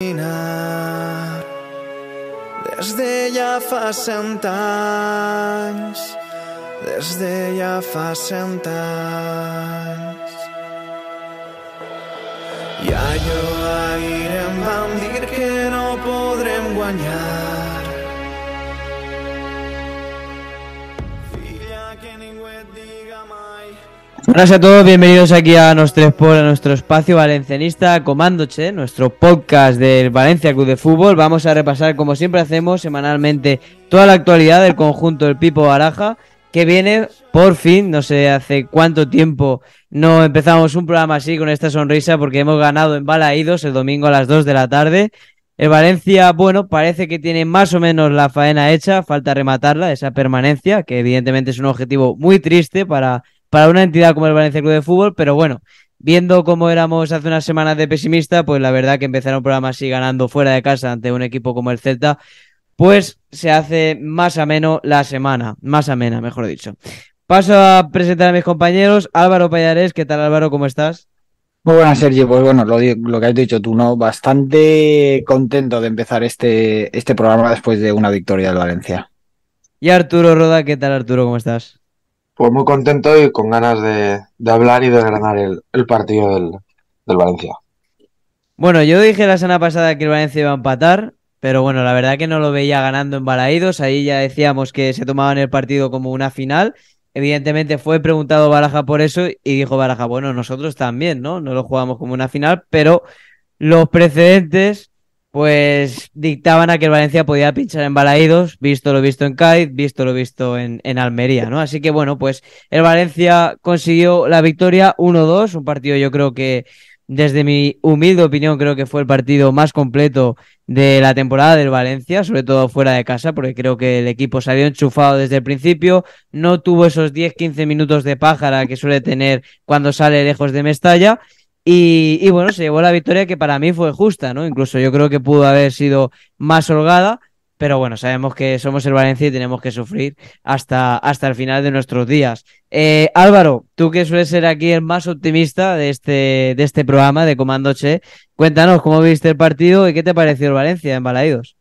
Des de ja fa cent anys, des de ja fa cent anys. I allò ahir em van dir que no podrem guanyar, Buenas a todos, bienvenidos aquí a tres por a nuestro espacio valencianista Comandoche, nuestro podcast del Valencia Club de Fútbol. Vamos a repasar, como siempre hacemos, semanalmente toda la actualidad del conjunto del Pipo Baraja, que viene por fin, no sé hace cuánto tiempo no empezamos un programa así con esta sonrisa, porque hemos ganado en Balaídos el domingo a las 2 de la tarde. El Valencia, bueno, parece que tiene más o menos la faena hecha, falta rematarla, esa permanencia, que evidentemente es un objetivo muy triste para para una entidad como el Valencia Club de Fútbol, pero bueno, viendo cómo éramos hace unas semanas de pesimista, pues la verdad que empezar un programa así ganando fuera de casa ante un equipo como el Celta, pues se hace más ameno la semana, más amena, mejor dicho. Paso a presentar a mis compañeros, Álvaro Payares, ¿qué tal Álvaro? ¿Cómo estás? Muy buenas, Sergio. Pues bueno, lo, que has dicho tú, ¿no? Bastante contento de empezar este, este programa después de una victoria del Valencia. Y Arturo Roda, ¿qué tal Arturo? ¿Cómo estás? Pues muy contento y con ganas de, hablar y de ganar el, partido del, del, Valencia. Bueno, yo dije la semana pasada que el Valencia iba a empatar, pero bueno, la verdad que no lo veía ganando en Balaídos. Ahí ya decíamos que se tomaban el partido como una final. Evidentemente fue preguntado Baraja por eso y dijo Baraja, bueno, nosotros también, ¿no? No lo jugamos como una final, pero los precedentes pues dictaban a que el Valencia podía pinchar en Balaídos, visto lo visto en Cádiz, visto lo visto en, en Almería, ¿no? Así que bueno, pues el Valencia consiguió la victoria 1-2, un partido yo creo que desde mi humilde opinión, creo que fue el partido más completo de la temporada del Valencia, sobre todo fuera de casa, porque creo que el equipo salió enchufado desde el principio, no tuvo esos 10-15 minutos de pájara que suele tener cuando sale lejos de Mestalla, y, bueno, se llevó la victoria que para mí fue justa, ¿no? Incluso yo creo que pudo haber sido más holgada, pero bueno, sabemos que somos el Valencia y tenemos que sufrir hasta, hasta el final de nuestros días. Eh, Álvaro, tú que sueles ser aquí el más optimista de este, de este programa de Comando Che, cuéntanos cómo viste el partido y qué te pareció el Valencia en Balaídos.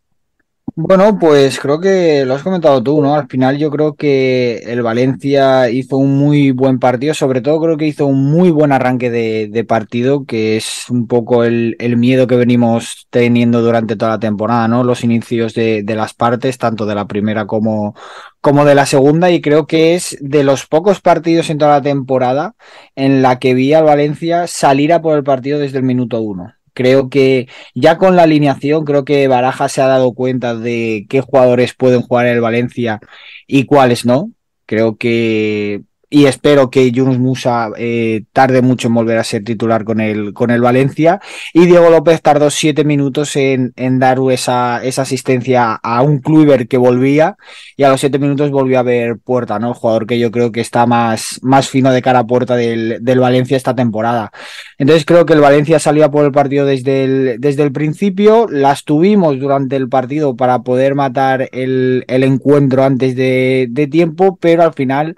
Bueno, pues creo que lo has comentado tú, ¿no? Al final yo creo que el Valencia hizo un muy buen partido, sobre todo creo que hizo un muy buen arranque de, de partido, que es un poco el, el, miedo que venimos teniendo durante toda la temporada, ¿no? Los inicios de, de las partes, tanto de la primera como, como de la segunda y creo que es de los pocos partidos en toda la temporada en la que vi al Valencia salir a por el partido desde el minuto uno. Creo que ya con la alineación, creo que Baraja se ha dado cuenta de qué jugadores pueden jugar en el Valencia y cuáles no. Creo que y espero que Yunus Musa eh, tarde mucho en volver a ser titular con el, con el Valencia. Y Diego López tardó siete minutos en, en dar esa, esa asistencia a un Kluivert que volvía y a los siete minutos volvió a ver Puerta, ¿no? El jugador que yo creo que está más, más fino de cara a Puerta del, Valencia esta temporada. Entonces creo que el Valencia salía por el partido desde el, desde el principio, las tuvimos durante el partido para poder matar el, el encuentro antes de tiempo, pero al final...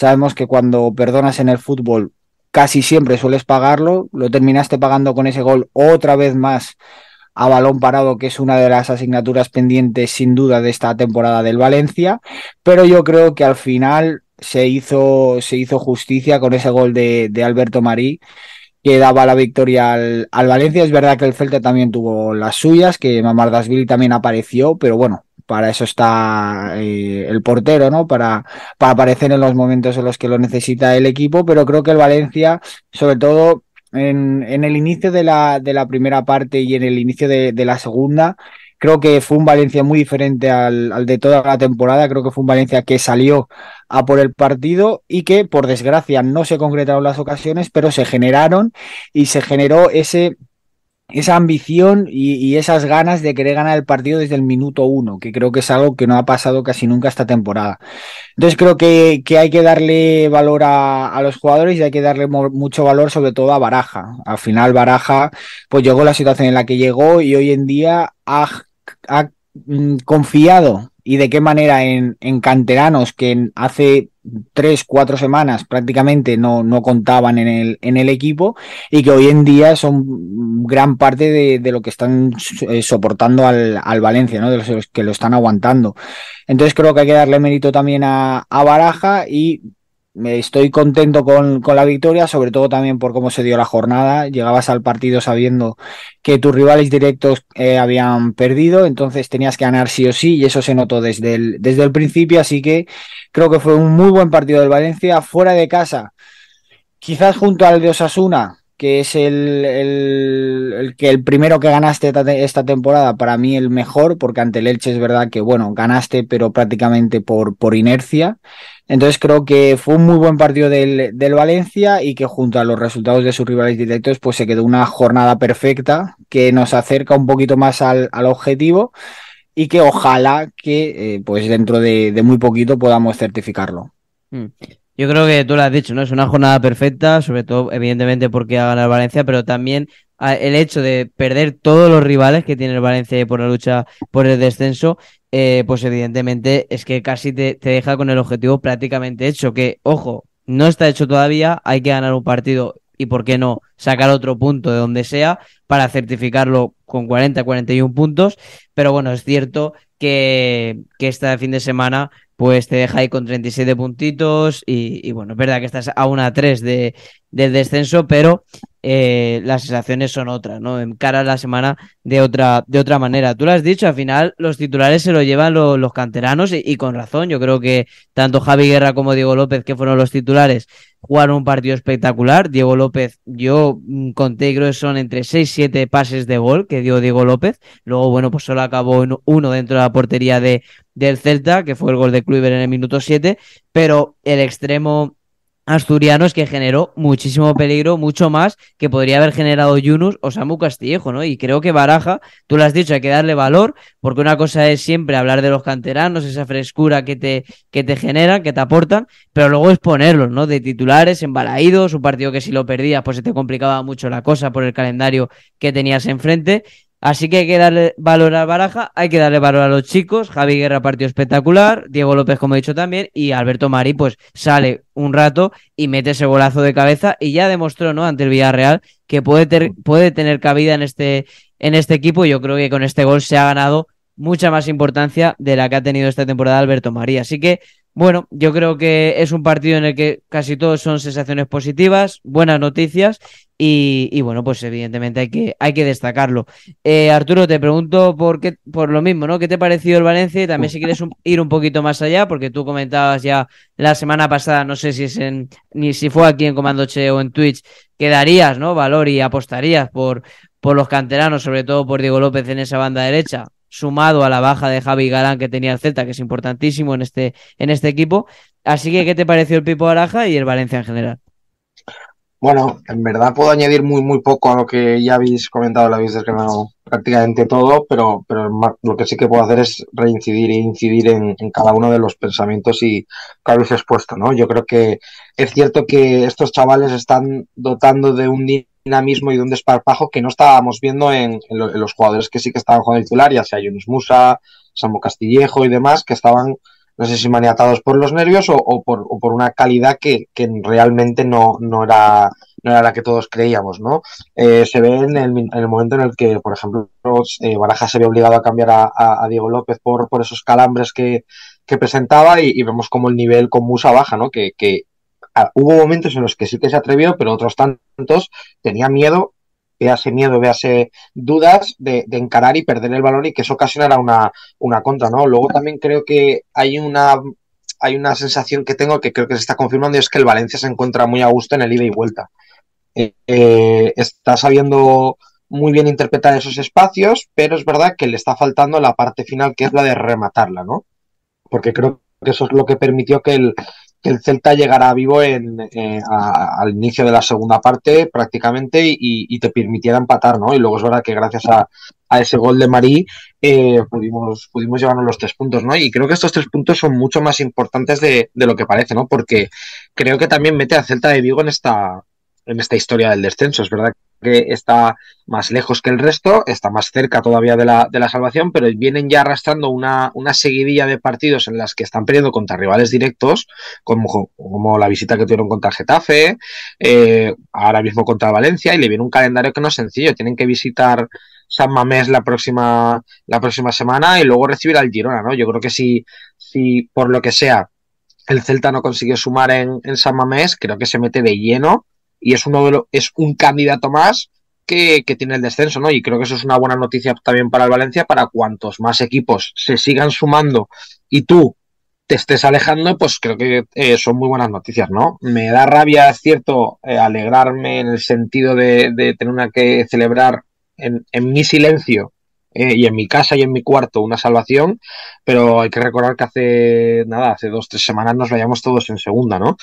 Sabemos que cuando perdonas en el fútbol casi siempre sueles pagarlo, lo terminaste pagando con ese gol otra vez más a balón parado, que es una de las asignaturas pendientes sin duda de esta temporada del Valencia, pero yo creo que al final se hizo, se hizo justicia con ese gol de, Alberto Marí que daba la victoria al, Valencia. Es verdad que el Celta también tuvo las suyas, que Mamardasvili también apareció, pero bueno, para eso está eh, el portero, ¿no? Para, para aparecer en los momentos en los que lo necesita el equipo, pero creo que el Valencia, sobre todo en, en el inicio de la, de la primera parte y en el inicio de, la segunda, creo que fue un Valencia muy diferente al, al, de toda la temporada. Creo que fue un Valencia que salió a por el partido y que, por desgracia, no se concretaron las ocasiones, pero se generaron y se generó ese esa ambición y, esas ganas de querer ganar el partido desde el minuto uno, que creo que es algo que no ha pasado casi nunca esta temporada. Entonces creo que, que hay que darle valor a, los jugadores y hay que darle mucho valor sobre todo a Baraja. Al final Baraja pues llegó a la situación en la que llegó y hoy en día ha, ha mm, confiado y de qué manera en, canteranos que hace tres, cuatro semanas prácticamente no, no contaban en el, en el equipo y que hoy en día son gran parte de, lo que están eh, soportando al, Valencia, ¿no? de los, que lo están aguantando. Entonces creo que hay que darle mérito también a, a Baraja y estoy contento con, la victoria, sobre todo también por cómo se dio la jornada. Llegabas al partido sabiendo que tus rivales directos eh, habían perdido, entonces tenías que ganar sí o sí y eso se notó desde el, desde el principio, así que creo que fue un muy buen partido del Valencia fuera de casa. Quizás junto al de Osasuna, que es el, el, que el primero que ganaste esta temporada, para mí el mejor, porque ante el Elche es verdad que, bueno, ganaste, pero prácticamente por, por inercia. Entonces creo que fue un muy buen partido del, Valencia y que junto a los resultados de sus rivales directos pues se quedó una jornada perfecta que nos acerca un poquito más al, objetivo y que ojalá que eh, pues dentro de, de, muy poquito podamos certificarlo. Mm. Yo creo que tú lo has dicho, ¿no? Es una jornada perfecta, sobre todo evidentemente porque ha ganado Valencia, pero también el hecho de perder todos los rivales que tiene el Valencia por la lucha por el descenso, eh, pues evidentemente es que casi te, deja con el objetivo prácticamente hecho, que ojo, no está hecho todavía, hay que ganar un partido y por qué no sacar otro punto de donde sea para certificarlo con 40, 41 puntos. Pero bueno, es cierto que, que este fin de semana pues te deja ahí con 37 puntitos y, bueno, es verdad que estás a una 3 de, del descenso, pero eh, las sensaciones son otras, ¿no? cara a la semana de otra, de otra manera. Tú lo has dicho, al final los titulares se lo llevan los canteranos y, con razón. Yo creo que tanto Javi Guerra como Diego López, que fueron los titulares, jugaron un partido espectacular. Diego López, yo mm, conté, creo que son entre 6 7 pases de gol que dio Diego López. Luego, bueno, pues solo acabó uno dentro de la portería de, del Celta, que fue el gol de Kluivert en el minuto 7, pero el extremo asturiano es que generó muchísimo peligro, mucho más que podría haber generado Yunus o Samu Castillejo, ¿no? Y creo que Baraja, tú lo has dicho, hay que darle valor, porque una cosa es siempre hablar de los canteranos, esa frescura que te, que te generan, que te aportan, pero luego es ponerlos, ¿no? De titulares, embalaídos, un partido que si lo perdías, pues se te complicaba mucho la cosa por el calendario que tenías enfrente. Así que hay que darle valor la Baraja, hay que darle valor a los chicos. Javi Guerra partido espectacular, Diego López, como he dicho también, y Alberto Mari, pues sale un rato y mete ese golazo de cabeza y ya demostró, ¿no? Ante el Villarreal que puede, puede tener cabida en este, en este equipo. Yo creo que con este gol se ha ganado mucha más importancia de la que ha tenido esta temporada Alberto Mari. Así que bueno, yo creo que es un partido en el que casi todos son sensaciones positivas, buenas noticias y, bueno, pues evidentemente hay que, hay que destacarlo. Eh, Arturo, te pregunto por, qué, por lo mismo, ¿no? ¿Qué te ha parecido el Valencia? Y también si quieres ir un poquito más allá, porque tú comentabas ya la semana pasada, no sé si es en, ni si fue aquí en Che o en Twitch, que darías, ¿no? Valor y apostarías por, por los canteranos, sobre todo por Diego López en esa banda derecha sumado a la baja de Javi Galán que tenía el Celta, que es importantísimo en este, en este equipo. Así que, ¿qué te pareció el Pipo Araja y el Valencia en general? Bueno, en verdad puedo añadir muy, muy poco a lo que ya habéis comentado, lo habéis desgranado prácticamente todo, pero, pero lo que sí que puedo hacer es reincidir e incidir en, cada uno de los pensamientos y que habéis expuesto, ¿no? Yo creo que es cierto que estos chavales están dotando de un dinamismo y de un desparpajo que no estábamos viendo en, los jugadores que sí que estaban jugando titular, ya sea Yunus Musa, Samu Castillejo y demás, que estaban, no sé si maniatados por los nervios o, por, una calidad que, realmente no, era, la que todos creíamos, ¿no? Eh, se ve en el, momento en el que, por ejemplo, eh, Baraja se ve obligado a cambiar a, Diego López por, por esos calambres que, presentaba y, vemos como el nivel con Musa baja, ¿no? que hubo momentos en los que sí que se atrevió, pero otros tantos tenía miedo, véase miedo, vease dudas de, encarar y perder el balón y que eso ocasionara una, una contra, ¿no? Luego también creo que hay una hay una sensación que tengo que creo que se está confirmando y es que el Valencia se encuentra muy a gusto en el ida y vuelta. Eh, eh, está sabiendo muy bien interpretar esos espacios, pero es verdad que le está faltando la parte final, que es la de rematarla, ¿no? Porque creo que eso es lo que permitió que el, que el Celta llegará vivo en, eh, al inicio de la segunda parte prácticamente y, te permitiera empatar, ¿no? Y luego es verdad que gracias a, ese gol de Marí eh, pudimos, pudimos llevarnos los tres puntos, ¿no? Y creo que estos tres puntos son mucho más importantes de, de, lo que parece, ¿no? Porque creo que también mete a Celta de Vigo en esta, en esta historia del descenso. Es verdad que está más lejos que el resto, está más cerca todavía de la, de la salvación, pero vienen ya arrastrando una, seguidilla de partidos en las que están perdiendo contra rivales directos, como, como la visita que tuvieron contra Getafe, eh, ahora mismo contra Valencia, y le viene un calendario que no es sencillo, tienen que visitar San Mamés la próxima, la próxima semana y luego recibir al Girona, ¿no? Yo creo que si, por lo que sea el Celta no consigue sumar en, en San Mamés, creo que se mete de lleno y es uno de es un candidato más que, que, tiene el descenso, ¿no? Y creo que eso es una buena noticia también para el Valencia, para cuantos más equipos se sigan sumando y tú te estés alejando, pues creo que eh, son muy buenas noticias, ¿no? Me da rabia, es cierto, eh, alegrarme en el sentido de, de tener que celebrar en, en mi silencio eh, y en mi casa y en mi cuarto una salvación, pero hay que recordar que hace nada, hace dos, tres semanas nos vayamos todos en segunda, ¿no?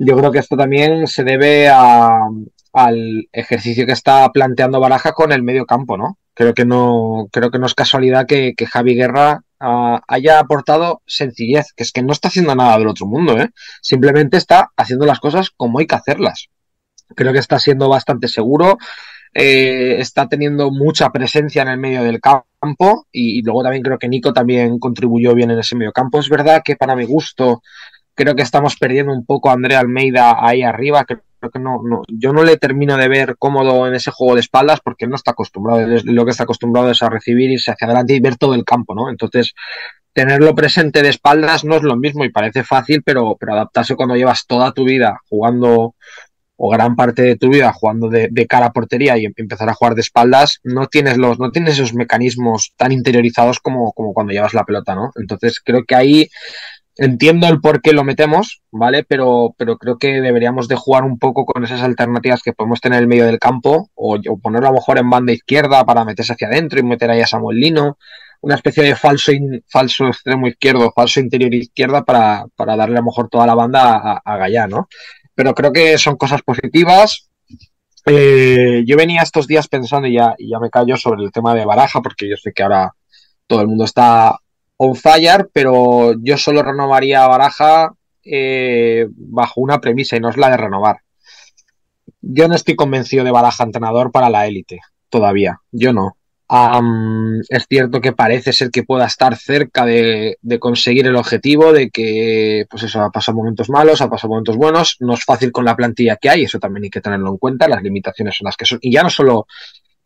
Yo creo que esto también se debe al ejercicio que está planteando Baraja con el medio campo, ¿no? Creo que no, creo que no es casualidad que, Javi Guerra ah, haya aportado sencillez, que es que no está haciendo nada del otro mundo, ¿eh? Simplemente está haciendo las cosas como hay que hacerlas. Creo que está siendo bastante seguro, eh, está teniendo mucha presencia en el medio del campo y, y luego también creo que Nico también contribuyó bien en ese medio campo. Es verdad que para mi gusto Creo que estamos perdiendo un poco a André Almeida ahí arriba. Creo que no, yo no le termino de ver cómodo en ese juego de espaldas porque no está acostumbrado. Lo que está acostumbrado es a recibir, irse hacia adelante y ver todo el campo, ¿no? Entonces, tenerlo presente de espaldas no es lo mismo y parece fácil, pero, adaptarse cuando llevas toda tu vida jugando o gran parte de tu vida jugando de, cara a portería y em, empezar a jugar de espaldas, no tienes los, no tienes esos mecanismos tan interiorizados como, como cuando llevas la pelota, ¿no? Entonces creo que ahí entiendo el por qué lo metemos, ¿vale? Pero, pero creo que deberíamos de jugar un poco con esas alternativas que podemos tener en el medio del campo o, ponerlo a lo mejor en banda izquierda para meterse hacia adentro y meter ahí a Samuel Lino, una especie de falso, falso extremo izquierdo, falso interior izquierda para, darle a lo mejor toda la banda a, a ¿no? Pero creo que son cosas positivas. Eh, yo venía estos días pensando ya, y ya me callo sobre el tema de Baraja porque yo sé que ahora todo el mundo está on fire, pero yo solo renovaría a Baraja eh, bajo una premisa y no es la de renovar. Yo no estoy convencido de Baraja entrenador para la élite, todavía, yo no. es cierto que parece ser que pueda estar cerca de, conseguir el objetivo, de que, pues eso, ha pasado momentos malos, ha pasado momentos buenos, no es fácil con la plantilla que hay, eso también hay que tenerlo en cuenta, las limitaciones son las que son, y ya no solo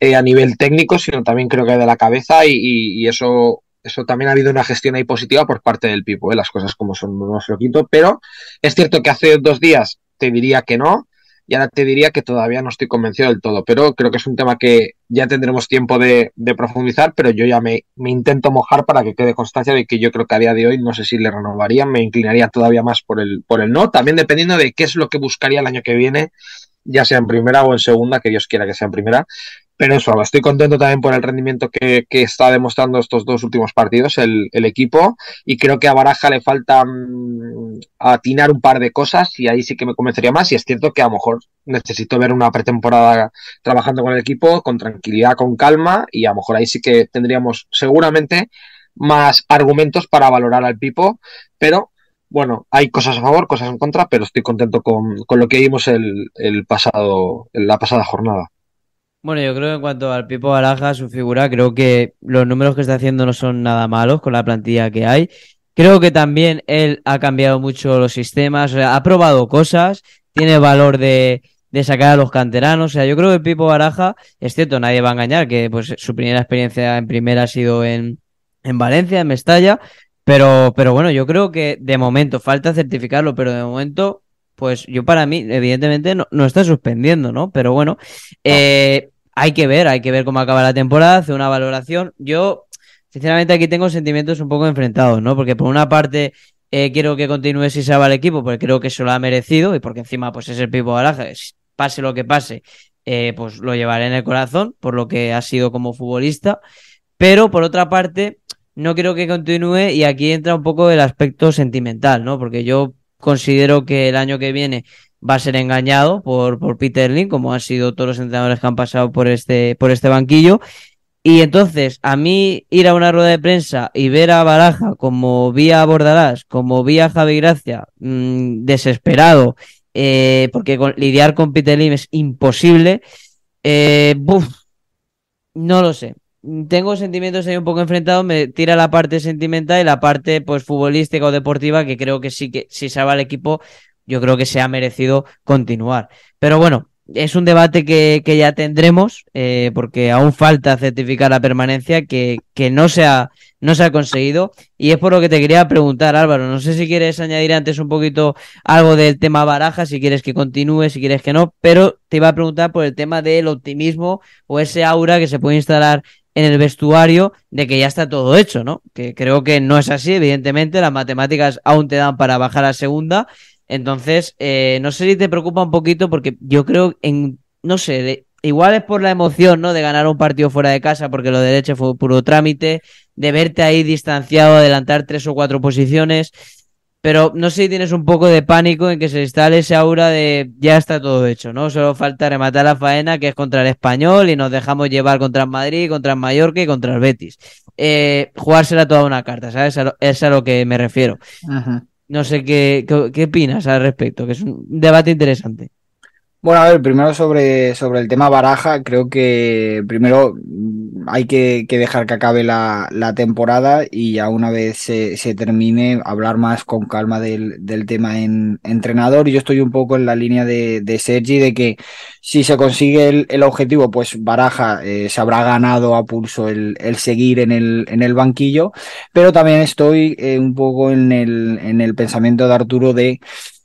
eh, a nivel técnico, sino también creo que de la cabeza, y eso eso también ha habido una gestión ahí positiva por parte del Pipo, ¿eh? las cosas como son, no quinto pero es cierto que hace dos días te diría que no, y ahora te diría que todavía no estoy convencido del todo, pero creo que es un tema que ya tendremos tiempo de, profundizar, pero yo ya me, me, intento mojar para que quede constancia de que yo creo que a día de hoy no sé si le renovaría, me inclinaría todavía más por el, por el no, también dependiendo de qué es lo que buscaría el año que viene, ya sea en primera o en segunda, que Dios quiera que sea en primera, pero eso, estoy contento también por el rendimiento que, está demostrando estos dos últimos partidos el, equipo y creo que a Baraja le falta mm, atinar un par de cosas y ahí sí que me convencería más y es cierto que a lo mejor necesito ver una pretemporada trabajando con el equipo con tranquilidad, con calma y a lo mejor ahí sí que tendríamos seguramente más argumentos para valorar al Pipo, pero bueno, hay cosas a favor, cosas en contra, pero estoy contento con, con lo que vimos el, el pasado, la pasada jornada. Bueno, yo creo que en cuanto al Pipo Baraja, su figura, creo que los números que está haciendo no son nada malos con la plantilla que hay. Creo que también él ha cambiado mucho los sistemas, ha probado cosas, tiene valor de, sacar a los canteranos. O sea, yo creo que el Pipo Baraja, es cierto, nadie va a engañar, que pues su primera experiencia en primera ha sido en, Valencia, en Mestalla. Pero, pero bueno, yo creo que de momento, falta certificarlo, pero de momento pues yo para mí, evidentemente, no, no está suspendiendo, ¿no? Pero bueno, eh, hay que ver, hay que ver cómo acaba la temporada, hacer una valoración. Yo, sinceramente, aquí tengo sentimientos un poco enfrentados, ¿no? Porque por una parte eh, quiero que continúe si se va el equipo, porque creo que se lo ha merecido y porque encima pues es el Pipo Baraja, pase lo que pase, eh, pues lo llevaré en el corazón por lo que ha sido como futbolista. Pero por otra parte, no quiero que continúe y aquí entra un poco el aspecto sentimental, ¿no? Porque yo considero que el año que viene va a ser engañado por, por Peter Lynn, como han sido todos los entrenadores que han pasado por este, por este banquillo. Y entonces, a mí ir a una rueda de prensa y ver a Baraja como vía a Bordalás, como vía Javi Gracia, mm, desesperado, eh, porque lidiar con Peter Lynn es imposible, eh, no lo sé. Tengo sentimientos ahí un poco enfrentados, me tira la parte sentimental y la parte pues futbolística o deportiva que creo que sí que si salva al equipo yo creo que se ha merecido continuar. Pero bueno, es un debate que, ya tendremos, eh, porque aún falta certificar la permanencia que, que no, se ha, no se ha conseguido. Y es por lo que te quería preguntar, Álvaro. No sé si quieres añadir antes un poquito algo del tema baraja, si quieres que continúe, si quieres que no, pero te iba a preguntar por el tema del optimismo o ese aura que se puede instalar en el vestuario de que ya está todo hecho, ¿no? Que creo que no es así, evidentemente, las matemáticas aún te dan para bajar a segunda, entonces, eh, no sé si te preocupa un poquito porque yo creo en, no sé, igual es por la emoción, ¿no? De ganar un partido fuera de casa porque lo de fue puro trámite, de verte ahí distanciado, adelantar tres o cuatro posiciones. Pero no sé si tienes un poco de pánico en que se instale ese aura de ya está todo hecho, ¿no? Solo falta rematar la faena que es contra el español y nos dejamos llevar contra el Madrid, contra el Mallorca y contra el Betis. Eh, jugársela toda una carta, ¿sabes? es a lo que me refiero. Ajá. No sé qué, qué, opinas al respecto, que es un debate interesante. Bueno, a ver, primero sobre, sobre el tema baraja, creo que primero mm, hay que, dejar que acabe la, la, temporada y ya una vez se, se termine, hablar más con calma del, del tema en entrenador. Yo estoy un poco en la línea de, de Sergi, de que si se consigue el, el objetivo, pues baraja eh, se habrá ganado a pulso el, el seguir en el, en el banquillo, pero también estoy eh, un poco en el, en el pensamiento de Arturo de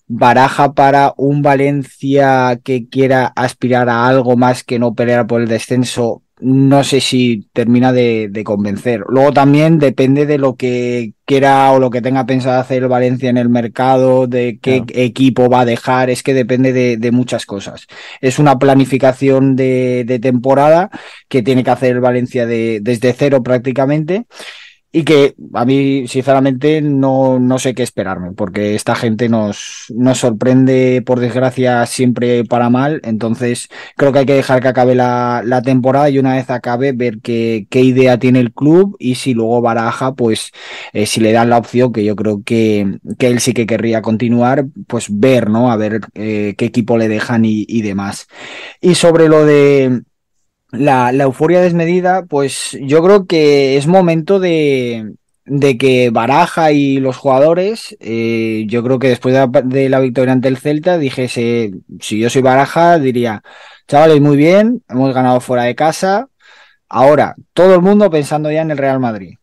baraja para un Valencia que quiera aspirar a algo más que no pelear por el descenso, no sé si termina de, convencer. Luego también depende de lo que quiera o lo que tenga pensado hacer el Valencia en el mercado, de qué equipo va a dejar, es que depende de, muchas cosas. Es una planificación de, de, temporada que tiene que hacer el Valencia desde cero prácticamente y que a mí, sinceramente, no, no sé qué esperarme, porque esta gente nos, nos sorprende, por desgracia, siempre para mal. Entonces, creo que hay que dejar que acabe la, la temporada y una vez acabe, ver qué, qué idea tiene el club y si luego baraja, pues eh, si le dan la opción, que yo creo que, que, él sí que querría continuar, pues ver, ¿no? A ver eh, qué equipo le dejan y, y demás. Y sobre lo de la, euforia desmedida, pues yo creo que es momento de, que Baraja y los jugadores, eh, yo creo que después de la, victoria ante el Celta, dijese, si yo soy Baraja, diría, chavales, muy bien, hemos ganado fuera de casa, ahora todo el mundo pensando ya en el Real Madrid.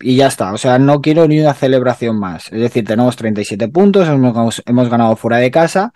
Y ya está, o sea, no quiero ni una celebración más. Es decir, tenemos 37 puntos, hemos ganado fuera de casa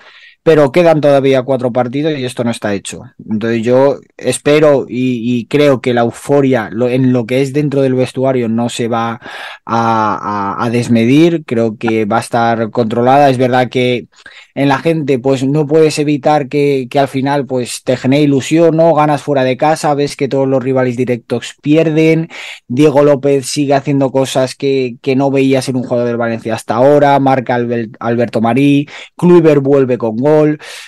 pero quedan todavía cuatro partidos y esto no está hecho. Entonces yo espero y, creo que la euforia en lo que es dentro del vestuario no se va a, desmedir, creo que va a estar controlada. Es verdad que en la gente pues no puedes evitar que, al final pues te genere ilusión, ¿no? Ganas fuera de casa, ves que todos los rivales directos pierden, Diego López sigue haciendo cosas que, no veías en un jugador del Valencia hasta ahora, marca Alberto Marí, Kluivert vuelve con gol,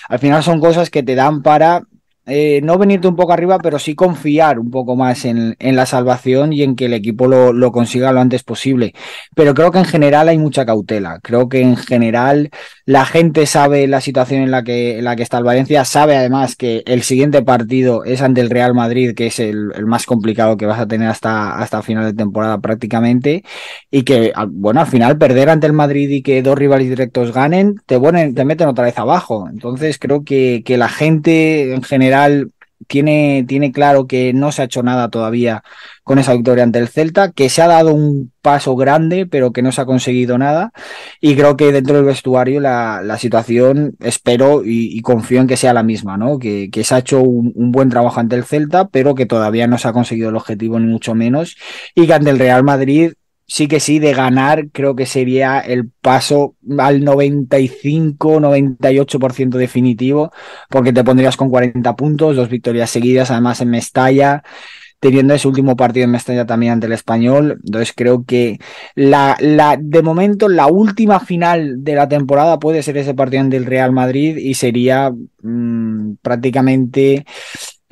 al final son cosas que te dan para eh, no venirte un poco arriba, pero sí confiar un poco más en, en la salvación y en que el equipo lo, consiga lo antes posible. Pero creo que en general hay mucha cautela. Creo que en general la gente sabe la situación en la que, la que está el Valencia, sabe además que el siguiente partido es ante el Real Madrid, que es el, más complicado que vas a tener hasta, hasta final de temporada prácticamente, y que, ah, bueno, al final perder ante el Madrid y que dos rivales directos ganen, te, ponen, te meten otra vez abajo. Entonces creo que, que la gente en general tiene, tiene claro que no se ha hecho nada todavía con esa victoria ante el Celta, que se ha dado un paso grande, pero que no se ha conseguido nada. Y creo que dentro del vestuario la, situación, espero y, confío en que sea la misma, ¿no? Que, que se ha hecho un, un, buen trabajo ante el Celta, pero que todavía no se ha conseguido el objetivo, ni mucho menos. Y que ante el Real Madrid sí que sí, de ganar, creo que sería el paso al 95-98% definitivo, porque te pondrías con 40 puntos, dos victorias seguidas, además en Mestalla, teniendo ese último partido en Mestalla también ante el español. Entonces creo que la, la, de momento la última final de la temporada puede ser ese partido ante el Real Madrid y sería mm, prácticamente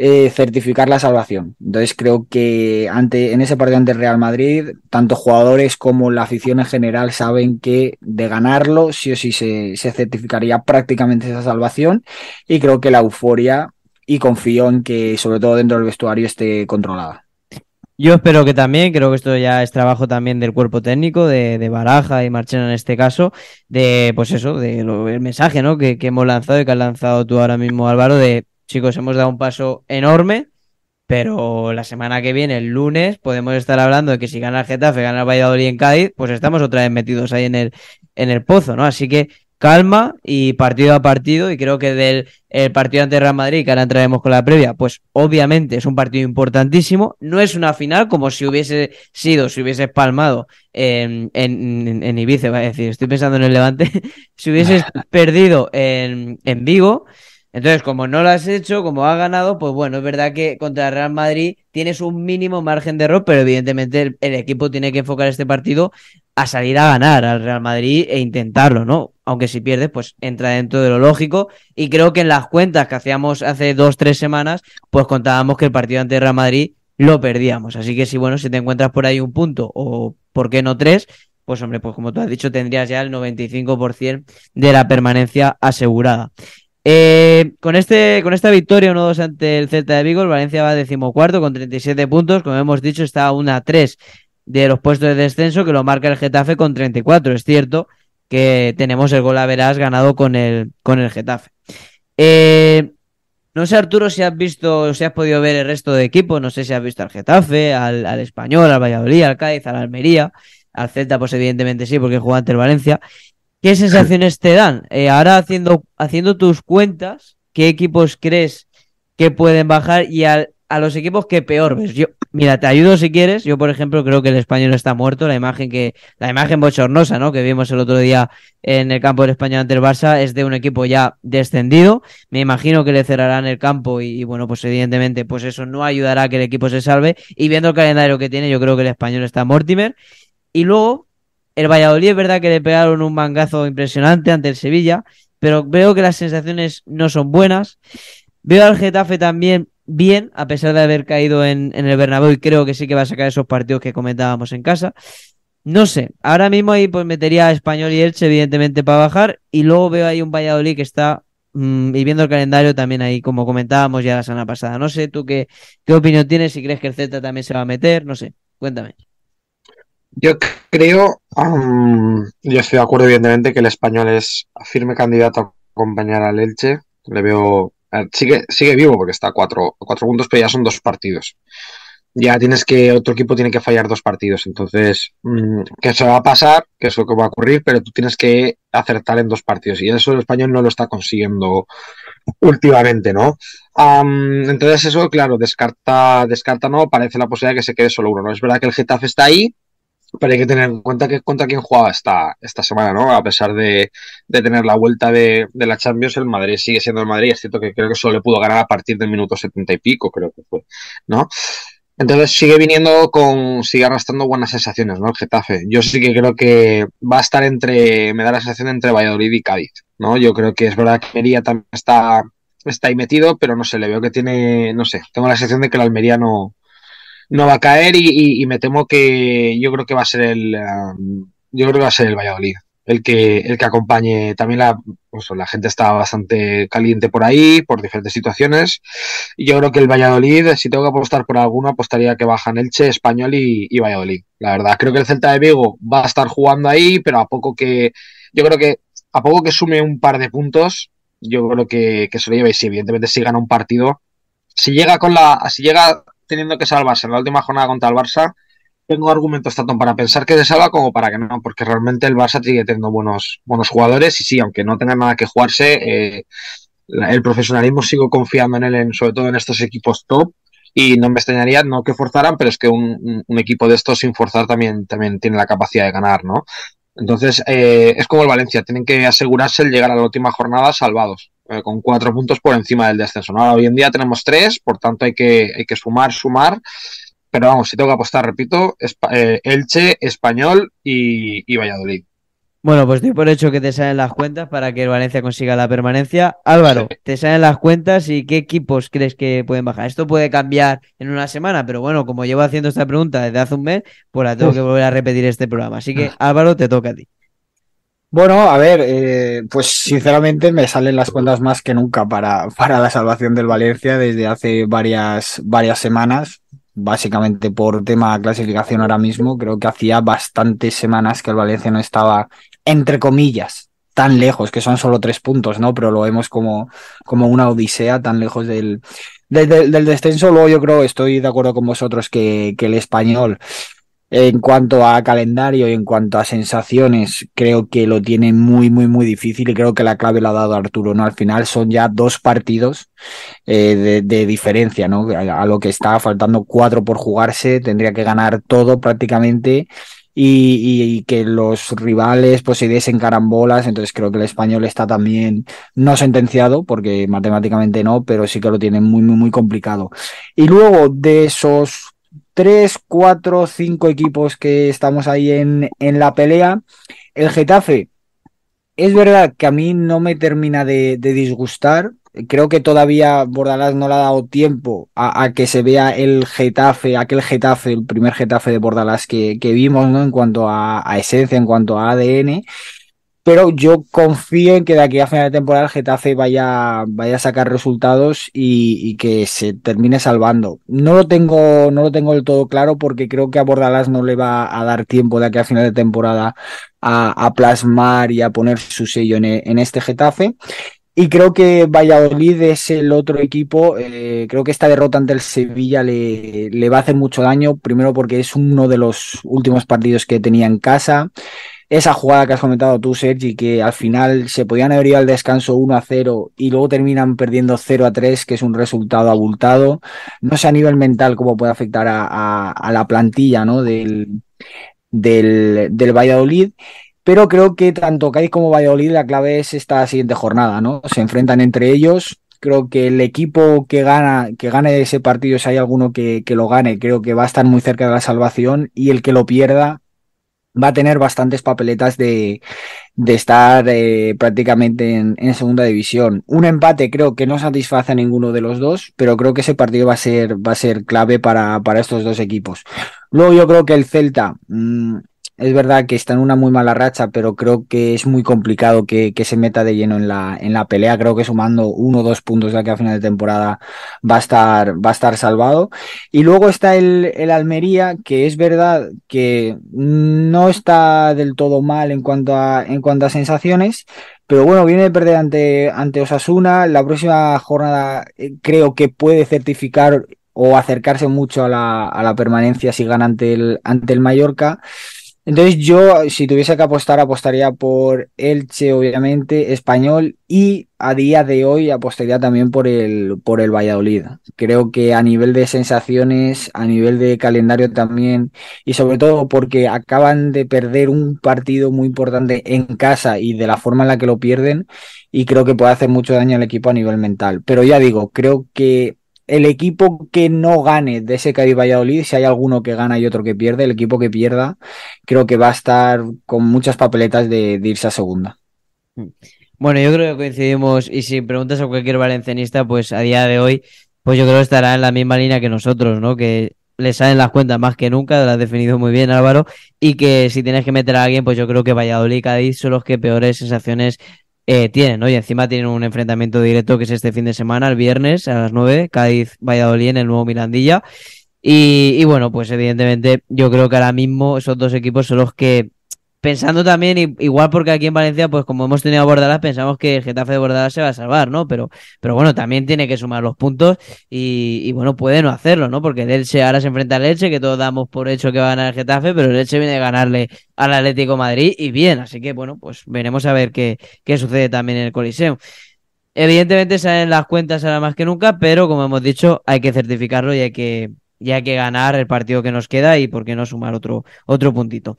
eh, certificar la salvación. Entonces creo que ante, en ese partido ante Real Madrid, tanto jugadores como la afición en general saben que de ganarlo sí o sí se, certificaría prácticamente esa salvación y creo que la euforia y confío en que sobre todo dentro del vestuario esté controlada. Yo espero que también, creo que esto ya es trabajo también del cuerpo técnico, de, Baraja y Marchena en este caso, de pues eso, de el mensaje ¿no? que, que hemos lanzado y que has lanzado tú ahora mismo, Álvaro, de chicos, hemos dado un paso enorme, pero la semana que viene, el lunes, podemos estar hablando de que si gana el Getafe, gana el Valladolid en Cádiz, pues estamos otra vez metidos ahí en el, en el pozo, ¿no? Así que calma y partido a partido. Y creo que del el partido ante Real Madrid, que ahora entraremos con la previa, pues obviamente es un partido importantísimo. No es una final como si hubiese sido, si hubiese palmado en, en, en Ibiza, decir, estoy pensando en el Levante, si hubiese perdido en, en Vigo. Entonces, como no lo has hecho, como has ganado, pues bueno, es verdad que contra el Real Madrid tienes un mínimo margen de error, pero evidentemente el, equipo tiene que enfocar este partido a salir a ganar al Real Madrid e intentarlo, ¿no? Aunque si pierdes, pues entra dentro de lo lógico. Y creo que en las cuentas que hacíamos hace dos, tres semanas, pues contábamos que el partido ante el Real Madrid lo perdíamos. Así que si, bueno, si te encuentras por ahí un punto o, ¿por qué no tres? pues hombre, pues como tú has dicho, tendrías ya el 95% de la permanencia asegurada. Eh, con, este, con esta victoria 1-2 ante el Celta de Vigo, el Valencia va decimocuarto con 37 puntos. Como hemos dicho, está a 1-3 de los puestos de descenso que lo marca el Getafe con 34. Es cierto que tenemos el gol a verás ganado con el, con el Getafe. Eh, no sé, Arturo, si has visto, si has podido ver el resto de equipos. No sé si has visto al Getafe, al, Español, al Valladolid, al Cádiz, al Almería. Al Celta, pues evidentemente sí, porque juega ante el Valencia. ¿Qué sensaciones te dan? Eh, ahora haciendo, haciendo tus cuentas, ¿qué equipos crees que pueden bajar y a los equipos que peor ves? Yo, mira, te ayudo si quieres. Yo, por ejemplo, creo que el español está muerto. La imagen que, la imagen bochornosa, ¿no? Que vimos el otro día en el campo del español ante el Barça es de un equipo ya descendido. Me imagino que le cerrarán el campo y, bueno, pues evidentemente, pues eso no ayudará a que el equipo se salve. Y viendo el calendario que tiene, yo creo que el español está Mortimer. Y luego, el Valladolid es verdad que le pegaron un mangazo impresionante ante el Sevilla, pero veo que las sensaciones no son buenas. Veo al Getafe también bien, a pesar de haber caído en, el Bernabéu y creo que sí que va a sacar esos partidos que comentábamos en casa. No sé, ahora mismo ahí pues metería a Español y Elche evidentemente para bajar y luego veo ahí un Valladolid que está mm, y viendo el calendario también ahí como comentábamos ya la semana pasada. No sé, tú qué, qué opinión tienes, si crees que el Z también se va a meter, no sé, cuéntame. Yo creo, yo estoy de acuerdo evidentemente que el español es firme candidato a acompañar al Elche. Le veo, sigue, vivo porque está a cuatro, puntos, pero ya son dos partidos. Ya tienes que, otro equipo tiene que fallar dos partidos. Entonces, qué mm, que se va a pasar, que es lo que va a ocurrir, pero tú tienes que acertar en dos partidos. Y eso el español no lo está consiguiendo últimamente, ¿no? entonces eso, claro, descarta, descarta no, parece la posibilidad de que se quede solo uno, ¿no? Es verdad que el Getafe está ahí, pero hay que tener en cuenta que es contra quien jugaba esta, esta semana, ¿no? A pesar de, tener la vuelta de, la Champions, el Madrid sigue siendo el Madrid. Es cierto que creo que solo le pudo ganar a partir del minuto setenta y pico, creo que fue, ¿no? Entonces sigue viniendo con, sigue arrastrando buenas sensaciones, ¿no? El Getafe. Yo sí que creo que va a estar entre, me da la sensación entre Valladolid y Cádiz, ¿no? Yo creo que es verdad que Almería también está, está ahí metido, pero no sé, le veo que tiene, no sé, tengo la sensación de que el Almería no, no va a caer y, me temo que yo creo que va a ser el um, yo creo va a ser el Valladolid el que el que acompañe también la pues, la gente está bastante caliente por ahí por diferentes situaciones y yo creo que el Valladolid si tengo que apostar por alguna apostaría que bajan Elche Español y, Valladolid la verdad creo que el Celta de Vigo va a estar jugando ahí pero a poco que yo creo que a poco que sume un par de puntos yo creo que, que se lo lleva y si evidentemente si gana un partido si llega con la si llega teniendo que salvarse en la última jornada contra el Barça, tengo argumentos tanto para pensar que se salva como para que no, porque realmente el Barça sigue teniendo buenos, buenos jugadores y sí, aunque no tenga nada que jugarse, eh, el profesionalismo sigo confiando en él, en, sobre todo en estos equipos top. Y no me extrañaría, no que forzaran, pero es que un, equipo de estos sin forzar también, también tiene la capacidad de ganar, ¿no? Entonces, eh, es como el Valencia, tienen que asegurarse el llegar a la última jornada salvados. Eh, con cuatro puntos por encima del descenso. Ahora, hoy en día tenemos tres, por tanto hay que, hay que sumar, sumar. Pero vamos, si tengo que apostar, repito, eh, Elche, Español y, Valladolid. Bueno, pues estoy por hecho que te salen las cuentas para que el Valencia consiga la permanencia. Álvaro, te salen las cuentas y qué equipos crees que pueden bajar. Esto puede cambiar en una semana, pero bueno, como llevo haciendo esta pregunta desde hace un mes, pues la tengo que volver a repetir este programa. Así que ah. Álvaro, te toca a ti. Bueno, a ver, eh, pues sinceramente me salen las cuentas más que nunca para, para la salvación del Valencia desde hace varias, varias semanas, básicamente por tema clasificación ahora mismo. Creo que hacía bastantes semanas que el Valencia no estaba, entre comillas, tan lejos, que son solo tres puntos, ¿no? Pero lo vemos como, como una odisea tan lejos del, del, del descenso. Luego yo creo, estoy de acuerdo con vosotros que, que el español... En cuanto a calendario y en cuanto a sensaciones, creo que lo tiene muy, muy, muy difícil y creo que la clave la ha dado Arturo, ¿no? Al final son ya dos partidos eh, de, diferencia, ¿no? A, lo que está faltando cuatro por jugarse, tendría que ganar todo prácticamente. Y, que los rivales pues se carambolas, entonces creo que el español está también no sentenciado, porque matemáticamente no, pero sí que lo tiene muy, muy, muy complicado. Y luego de esos Tres, cuatro, cinco equipos que estamos ahí en, en la pelea. El Getafe, es verdad que a mí no me termina de, disgustar. Creo que todavía Bordalás no le ha dado tiempo a, que se vea el Getafe, aquel Getafe, el primer Getafe de Bordalás que, vimos, ¿no? En cuanto a, esencia, en cuanto a ADN pero yo confío en que de aquí a final de temporada el Getafe vaya, vaya a sacar resultados y, que se termine salvando. No lo tengo, no lo tengo del todo claro porque creo que a Bordalas no le va a dar tiempo de aquí a final de temporada a, plasmar y a poner su sello en, este Getafe. Y creo que Valladolid es el otro equipo. Eh, creo que esta derrota ante el Sevilla le, le va a hacer mucho daño. Primero porque es uno de los últimos partidos que tenía en casa esa jugada que has comentado tú, Sergi, que al final se podían haber ido al descanso 1 a 0 y luego terminan perdiendo 0 a 3, que es un resultado abultado. No sé a nivel mental cómo puede afectar a, la plantilla ¿no? del, del, Valladolid. Pero creo que tanto Cádiz como Valladolid la clave es esta siguiente jornada, ¿no? Se enfrentan entre ellos, creo que el equipo que gana, que gane ese partido, si hay alguno que, que, lo gane, creo que va a estar muy cerca de la salvación y el que lo pierda va a tener bastantes papeletas de, estar eh, prácticamente en, segunda división. Un empate creo que no satisface a ninguno de los dos, pero creo que ese partido va a ser, va a ser clave para, para estos dos equipos. Luego yo creo que el Celta mm, es verdad que está en una muy mala racha, pero creo que es muy complicado que, que se meta de lleno en la, en la pelea. Creo que sumando uno o dos puntos ya que a final de temporada va a estar, va a estar salvado. Y luego está el, el Almería, que es verdad que no está del todo mal en cuanto a, en cuanto a sensaciones, pero bueno, viene de perder ante, ante Osasuna. La próxima jornada eh, creo que puede certificar o acercarse mucho a la, a la permanencia si gana el, ante el Mallorca. Entonces yo, si tuviese que apostar, apostaría por Elche, obviamente, español, y a día de hoy apostaría también por el, por el Valladolid. Creo que a nivel de sensaciones, a nivel de calendario también, y sobre todo porque acaban de perder un partido muy importante en casa y de la forma en la que lo pierden, y creo que puede hacer mucho daño al equipo a nivel mental. Pero ya digo, creo que el equipo que no gane de ese Cádiz Valladolid, si hay alguno que gana y otro que pierde, el equipo que pierda, creo que va a estar con muchas papeletas de, irse a segunda. Bueno, yo creo que coincidimos, y si preguntas a cualquier valencianista, pues a día de hoy, pues yo creo que estará en la misma línea que nosotros, ¿no? Que le salen las cuentas más que nunca, lo has definido muy bien Álvaro, y que si tienes que meter a alguien, pues yo creo que Valladolid y Cádiz son los que peores sensaciones eh, tienen, hoy Y encima tienen un enfrentamiento directo que es este fin de semana, el viernes a las 9, Cádiz-Valladolid en el nuevo Mirandilla. Y, y, bueno, pues evidentemente yo creo que ahora mismo esos dos equipos son los que Pensando también, igual porque aquí en Valencia, pues como hemos tenido a pensamos que el Getafe de Bordalas se va a salvar, ¿no? Pero, pero bueno, también tiene que sumar los puntos y, bueno, puede no hacerlo, ¿no? Porque el Elche ahora se enfrenta al Elche, que todos damos por hecho que va a ganar el Getafe, pero el Elche viene a ganarle al Atlético Madrid y bien, así que bueno, pues veremos a ver qué, qué sucede también en el Coliseo. Evidentemente salen las cuentas ahora más que nunca, pero como hemos dicho, hay que certificarlo y hay que, que ganar el partido que nos queda y por qué no sumar otro, otro puntito.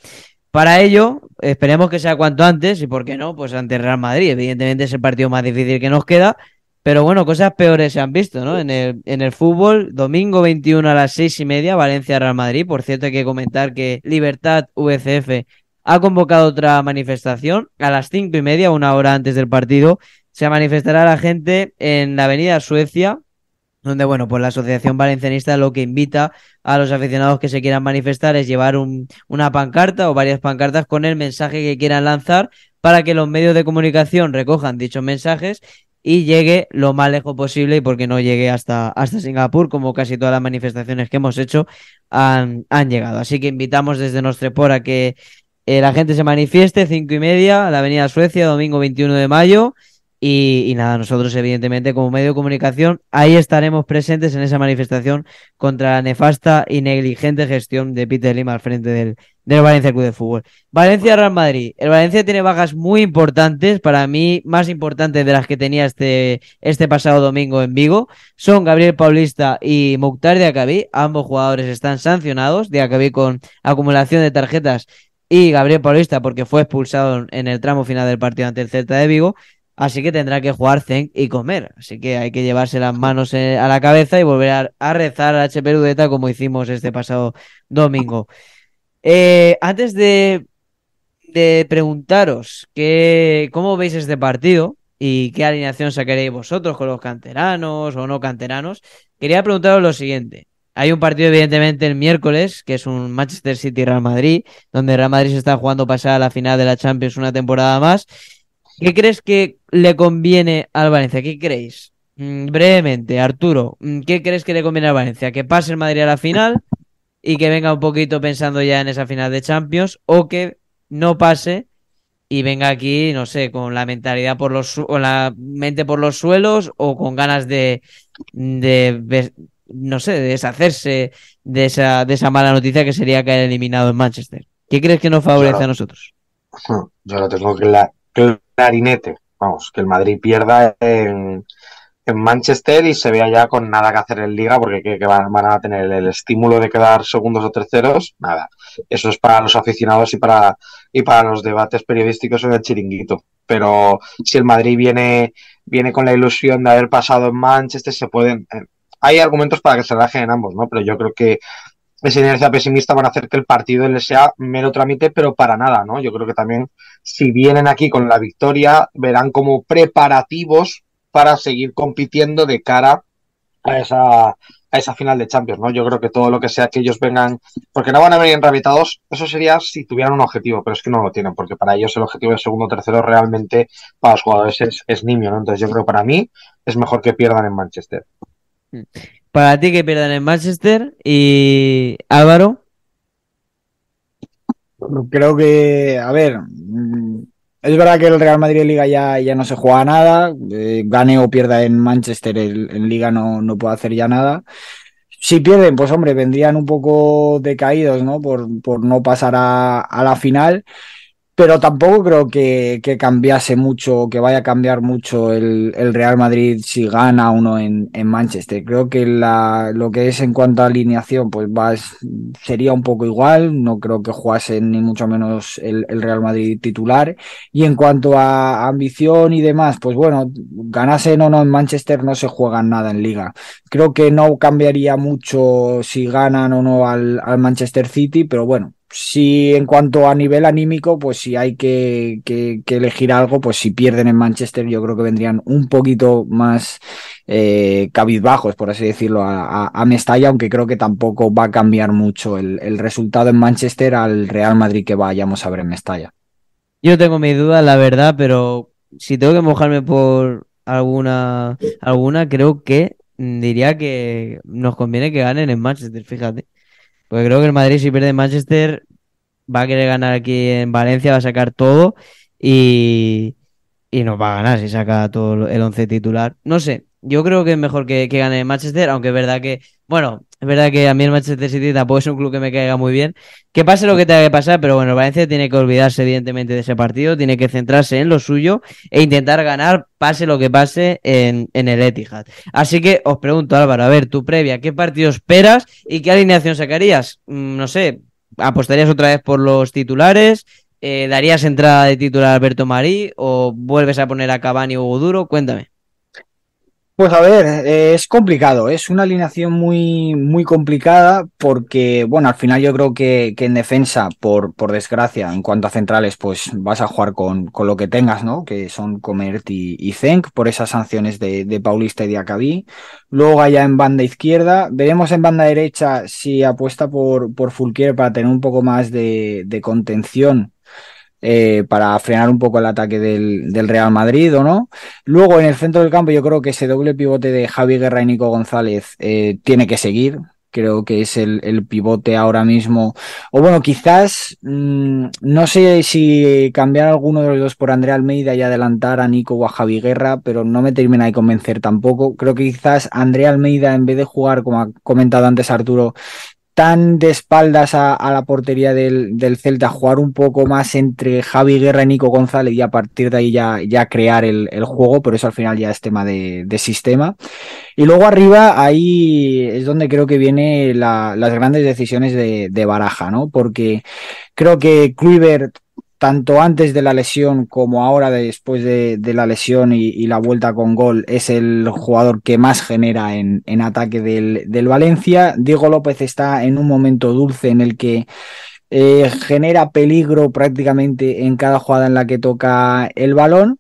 Para ello, esperemos que sea cuanto antes y, ¿por qué no? Pues ante Real Madrid. Evidentemente es el partido más difícil que nos queda, pero bueno, cosas peores se han visto, ¿no? En el, en el fútbol, domingo 21 a las 6 y media, Valencia-Real Madrid. Por cierto, hay que comentar que Libertad ucf ha convocado otra manifestación a las 5 y media, una hora antes del partido. Se manifestará la gente en la Avenida Suecia, donde, bueno, pues la Asociación Valencianista lo que invita a los aficionados que se quieran manifestar es llevar un, una pancarta o varias pancartas con el mensaje que quieran lanzar para que los medios de comunicación recojan dichos mensajes y llegue lo más lejos posible y porque no llegue hasta, hasta Singapur, como casi todas las manifestaciones que hemos hecho han, han llegado. Así que invitamos desde Nostrepor a que eh, la gente se manifieste, cinco y media, a la Avenida Suecia, domingo 21 de mayo. Y, nada, nosotros evidentemente como medio de comunicación ahí estaremos presentes en esa manifestación contra la nefasta y negligente gestión de Peter Lima al frente del, del Valencia Club de Fútbol. Valencia Real Madrid. El Valencia tiene bajas muy importantes, para mí más importantes de las que tenía este, este pasado domingo en Vigo. Son Gabriel Paulista y Mukhtar acabí Ambos jugadores están sancionados. de acabí con acumulación de tarjetas y Gabriel Paulista porque fue expulsado en el tramo final del partido ante el Celta de Vigo. Así que tendrá que jugar Zen y comer. Así que hay que llevarse las manos eh, a la cabeza y volver a, rezar a H. Perudeta como hicimos este pasado domingo. Eh, antes de, preguntaros cómo veis este partido y qué alineación sacaréis vosotros con los canteranos o no canteranos, quería preguntaros lo siguiente. Hay un partido, evidentemente, el miércoles, que es un Manchester City-Real Madrid, donde Real Madrid se está jugando pasada a la final de la Champions una temporada más ¿Qué crees que le conviene al Valencia? ¿Qué creéis? Mm, brevemente, Arturo, mm, ¿qué crees que le conviene al Valencia? ¿Que pase el Madrid a la final y que venga un poquito pensando ya en esa final de Champions o que no pase y venga aquí, no sé, con la mentalidad por los o la mente por los suelos o con ganas de, no sé, de deshacerse de esa, de esa mala noticia que sería caer eliminado en Manchester. ¿Qué crees que nos favorece a nosotros? Yo lo tengo la clarinete. Vamos, que el Madrid pierda en, Manchester y se vea ya con nada que hacer en Liga, porque que, van, a tener el estímulo de quedar segundos o terceros, nada. Eso es para los aficionados y para, y para los debates periodísticos en el chiringuito. Pero si el Madrid viene, viene con la ilusión de haber pasado en Manchester, se pueden. Eh, hay argumentos para que se relajen en ambos, ¿no? Pero yo creo que esa inercia pesimista van a hacer que el partido les sea mero trámite, pero para nada, ¿no? Yo creo que también, si vienen aquí con la victoria, verán como preparativos para seguir compitiendo de cara a esa, a esa final de Champions, ¿no? Yo creo que todo lo que sea que ellos vengan, porque no van a venir enrabitados, eso sería si tuvieran un objetivo, pero es que no lo tienen, porque para ellos el objetivo de segundo o tercero realmente para los jugadores es, niño, nimio, ¿no? Entonces yo creo que para mí es mejor que pierdan en Manchester. Mm. Para ti que pierdan en Manchester y Álvaro. Creo que, a ver, mm, es verdad que el Real Madrid Liga ya, ya no se juega nada. Eh, gane o pierda en Manchester, el, en Liga no, no puede hacer ya nada. Si pierden, pues hombre, vendrían un poco decaídos, ¿no? Por, por no pasar a, a la final pero tampoco creo que, cambiase mucho, que vaya a cambiar mucho el, Real Madrid si gana uno en, en Manchester. Creo que la, lo que es en cuanto a alineación, pues va, sería un poco igual. No creo que jugasen ni mucho menos el, Real Madrid titular. Y en cuanto a ambición y demás, pues bueno, ganasen o no en Manchester no se juega nada en liga. Creo que no cambiaría mucho si ganan o no al Manchester City, pero bueno, si en cuanto a nivel anímico, pues si hay que, elegir algo, pues si pierden en Manchester, yo creo que vendrían un poquito más eh, cabizbajos, por así decirlo, a, Mestalla, aunque creo que tampoco va a cambiar mucho el, resultado en Manchester al Real Madrid que vayamos a ver en Mestalla. Yo tengo mis dudas, la verdad, pero si tengo que mojarme por alguna, alguna, creo que diría que nos conviene que ganen en Manchester, fíjate. Pues creo que el Madrid, si pierde Manchester, va a querer ganar aquí en Valencia, va a sacar todo y, y nos va a ganar si saca todo el once titular. No sé, yo creo que es mejor que, que, gane el Manchester, aunque es verdad que, bueno, es verdad que a mí el Manchester City tampoco es un club que me caiga muy bien. Que pase lo que tenga que pasar, pero bueno, Valencia tiene que olvidarse evidentemente de ese partido, tiene que centrarse en lo suyo e intentar ganar, pase lo que pase, en, el Etihad. Así que os pregunto, Álvaro, a ver, tu previa, ¿qué partido esperas y qué alineación sacarías? Mm, no sé, ¿apostarías otra vez por los titulares? Eh, ¿Darías entrada de titular a Alberto Marí o vuelves a poner a Cavani o Duro? Cuéntame. Pues a ver, es complicado, es una alineación muy, muy complicada porque, bueno, al final yo creo que, en defensa, por, por desgracia, en cuanto a centrales, pues vas a jugar con, lo que tengas, ¿no? Que son comerti y, y por esas sanciones de, Paulista y de Acabí. Luego allá en banda izquierda, veremos en banda derecha si apuesta por, por Fulquier para tener un poco más de, de contención eh, para frenar un poco el ataque del, Real Madrid o no. Luego en el centro del campo yo creo que ese doble pivote de Javi Guerra y Nico González eh, tiene que seguir. Creo que es el, pivote ahora mismo. O bueno, quizás mm, no sé si cambiar alguno de los dos por Andrea Almeida y adelantar a Nico o a Javi Guerra, pero no me termina de convencer tampoco. Creo que quizás Andrea Almeida, en vez de jugar, como ha comentado antes Arturo, tan de espaldas a, la portería del, del, Celta, jugar un poco más entre Javi Guerra y Nico González y a partir de ahí ya, ya crear el, juego, pero eso al final ya es tema de, sistema. Y luego arriba, ahí es donde creo que vienen las grandes decisiones de, Baraja, ¿no? Porque creo que Kluivert tanto antes de la lesión como ahora después de, la lesión y, la vuelta con gol, es el jugador que más genera en, ataque del, Valencia. Diego López está en un momento dulce en el que eh, genera peligro prácticamente en cada jugada en la que toca el balón.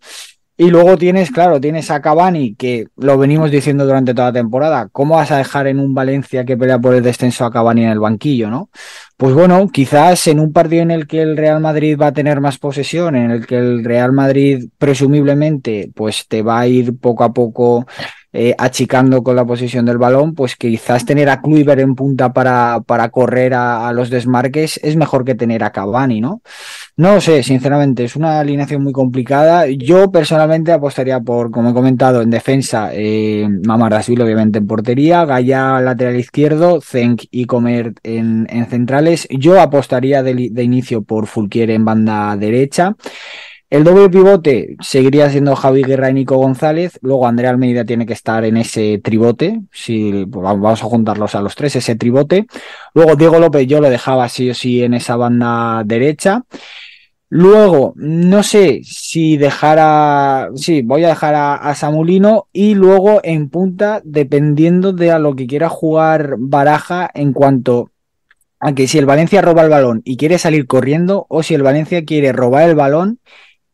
Y luego tienes, claro, tienes a Cavani, que lo venimos diciendo durante toda la temporada. ¿Cómo vas a dejar en un Valencia que pelea por el descenso a Cavani en el banquillo, no? Pues bueno, quizás en un partido en el que el Real Madrid va a tener más posesión, en el que el Real Madrid presumiblemente pues te va a ir poco a poco eh, achicando con la posición del balón, pues quizás tener a Kluivert en punta para, para correr a, los desmarques es mejor que tener a Cavani, ¿no? No sé, sinceramente, es una alineación muy complicada. Yo personalmente apostaría por, como he comentado, en defensa, eh, obviamente en portería, Gaya lateral izquierdo, Zenk y Comer en, centrales. Yo apostaría de, de inicio por Fulquier en banda derecha. El doble pivote seguiría siendo Javi Guerra y Nico González. Luego Andrea Almeida tiene que estar en ese tribote. Si vamos a juntarlos a los tres, ese tribote. Luego Diego López yo lo dejaba sí o sí en esa banda derecha. Luego, no sé si dejara, sí, voy a dejar a, a, Samulino y luego en punta, dependiendo de a lo que quiera jugar Baraja en cuanto a que si el Valencia roba el balón y quiere salir corriendo o si el Valencia quiere robar el balón